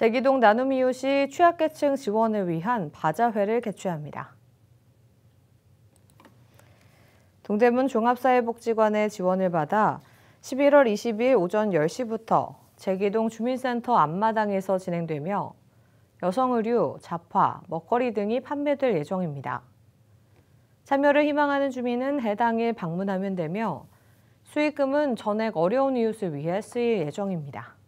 제기동 나눔 이웃이 취약계층 지원을 위한 바자회를 개최합니다. 동대문 종합사회복지관의 지원을 받아 11월 20일 오전 10시부터 제기동 주민센터 앞마당에서 진행되며 여성의류, 자파, 먹거리 등이 판매될 예정입니다. 참여를 희망하는 주민은 해당일 방문하면 되며 수익금은 전액 어려운 이웃을 위해 쓰일 예정입니다.